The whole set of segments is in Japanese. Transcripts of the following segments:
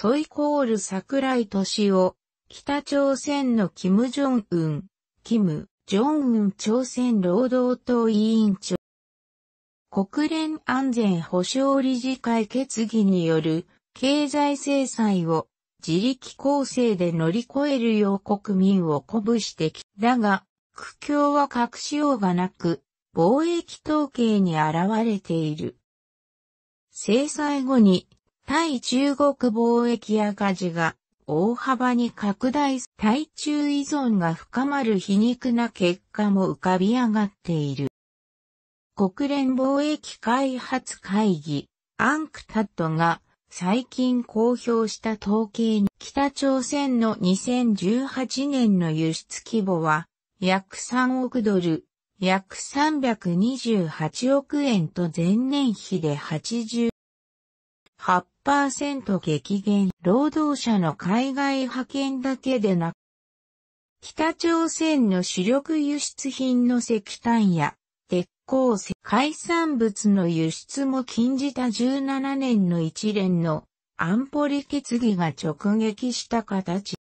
ソイコール桜井敏夫、北朝鮮のキム・ジョンウン、キム・ジョンウン朝鮮労働党委員長。国連安全保障理事会決議による経済制裁を自力構成で乗り越えるよう国民を鼓舞してきたが、苦境は隠しようがなく、貿易統計に現れている。制裁後に対中国貿易赤字が大幅に拡大、対中依存が深まる皮肉な結果も浮かび上がっている。国連貿易開発会議、アンクタッドが最近公表した統計に北朝鮮の2018年の輸出規模は約3億ドル、約328億円と前年比で80。ン0激減、労働者の海外派遣だけでなく、北朝鮮の主力輸出品の石炭や鉄鋼、石、海産物の輸出も禁じた17年の一連の安保理決議が直撃した形。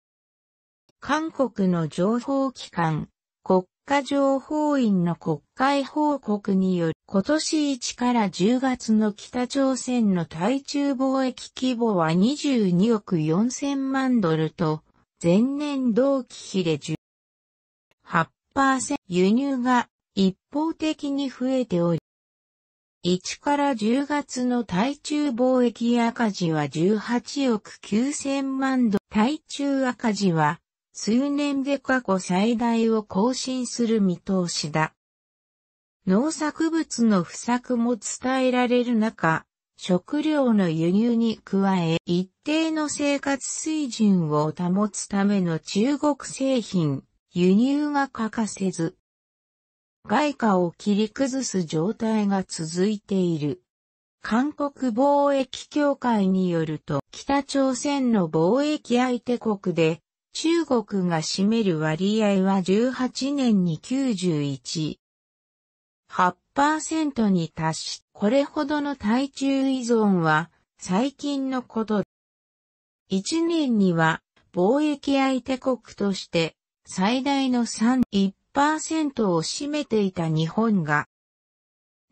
韓国の情報機関、国家情報院の国会報告による今年1から10月の北朝鮮の対中貿易規模は22億4000万ドルと前年同期比で18%輸入が一方的に増えており、1から10月の対中貿易赤字は18億9000万ドル、対中赤字は数年で過去最大を更新する見通しだ。農作物の不作も伝えられる中、食料の輸入に加え一定の生活水準を保つための中国製品、輸入が欠かせず、外貨を切り崩す状態が続いている。韓国貿易協会によると、北朝鮮の貿易相手国で中国が占める割合は18年に91.8%に達し、これほどの対中依存は最近のこと。1年には貿易相手国として最大の3.1%を占めていた日本が、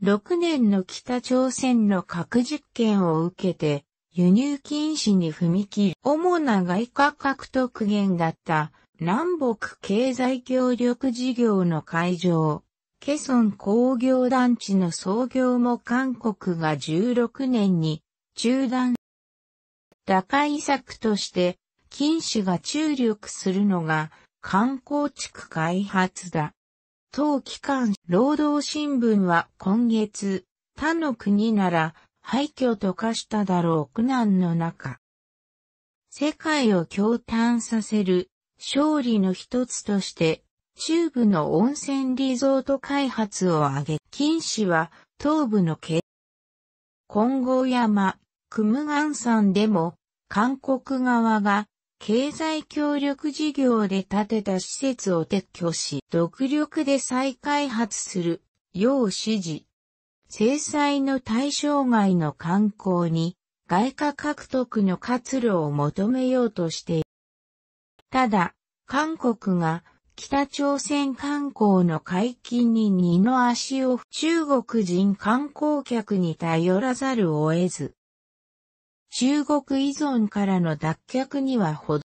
6年の北朝鮮の核実験を受けて、輸入禁止に踏み切る主な外貨獲得源だった南北経済協力事業の会場、ケソン工業団地の創業も韓国が16年に中断。打開策として禁止が注力するのが観光地区開発だ。当機関労働新聞は今月、他の国なら廃墟と化しただろう苦難の中。世界を驚嘆させる勝利の一つとして、中部の温泉リゾート開発を挙げ、金市は東部の経金剛山、クムガン山でも、韓国側が経済協力事業で建てた施設を撤去し、独力で再開発するよう指示。制裁の対象外の観光に外貨獲得の活路を求めようとしている。ただ、韓国が北朝鮮観光の解禁に二の足を中国人観光客に頼らざるを得ず、中国依存からの脱却には程